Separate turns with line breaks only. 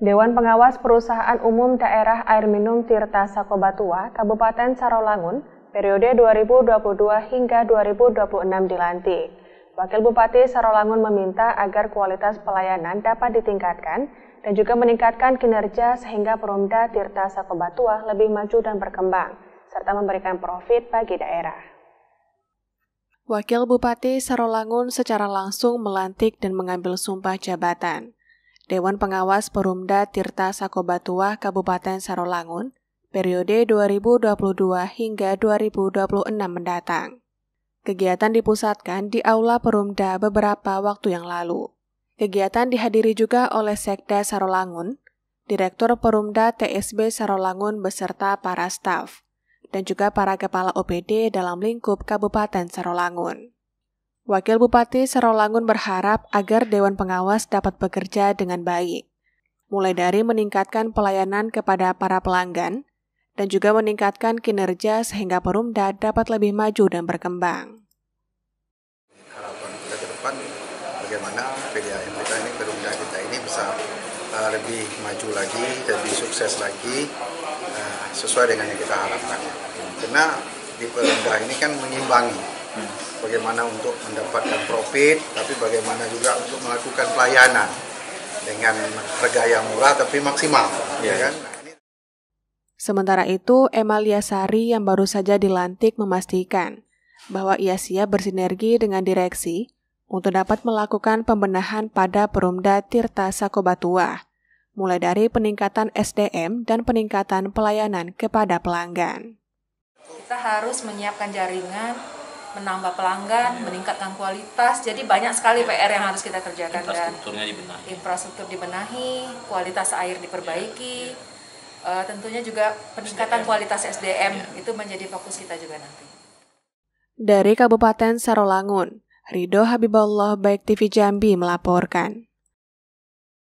Dewan Pengawas Perusahaan Umum Daerah Air Minum Tirta Sakobatua, Kabupaten Sarolangun, periode 2022 hingga 2026 dilantik. Wakil Bupati Sarolangun meminta agar kualitas pelayanan dapat ditingkatkan dan juga meningkatkan kinerja sehingga Perumda Tirta Sakobatua lebih maju dan berkembang, serta memberikan profit bagi daerah.
Wakil Bupati Sarolangun secara langsung melantik dan mengambil sumpah jabatan. Dewan Pengawas Perumda Tirta Sakobatua Kabupaten Sarolangun periode 2022 hingga 2026 mendatang. Kegiatan dipusatkan di Aula Perumda beberapa waktu yang lalu. Kegiatan dihadiri juga oleh Sekda Sarolangun, Direktur Perumda TSB Sarolangun beserta para staf, dan juga para kepala OPD dalam lingkup Kabupaten Sarolangun. Wakil Bupati Serolangun berharap agar Dewan Pengawas dapat bekerja dengan baik, mulai dari meningkatkan pelayanan kepada para pelanggan, dan juga meningkatkan kinerja sehingga Perumda dapat lebih maju dan berkembang.
Harapan kita ke depan bagaimana PDAM kita ini, Perumda kita ini bisa eh, lebih maju lagi, lebih sukses lagi, eh, sesuai dengan yang kita harapkan. Karena di Perumda ini kan menyimbangi hmm bagaimana untuk mendapatkan profit, tapi bagaimana juga untuk melakukan pelayanan dengan harga yang murah tapi maksimal, ya iya. kan?
Sementara itu, Emalia Sari yang baru saja dilantik memastikan bahwa ia siap bersinergi dengan direksi untuk dapat melakukan pembenahan pada Perumda Tirta Sakobatua, mulai dari peningkatan SDM dan peningkatan pelayanan kepada pelanggan.
Kita harus menyiapkan jaringan menambah pelanggan, ya. meningkatkan kualitas. Jadi banyak sekali PR yang harus kita kerjakan Infrastrukturnya dan dibenahi. infrastruktur dibenahi, kualitas air diperbaiki. Ya. Ya. Uh, tentunya juga peningkatan SDM. kualitas SDM ya. itu menjadi fokus kita juga nanti.
Dari Kabupaten Sarolangun, Rido Habibullah Baik TV Jambi melaporkan.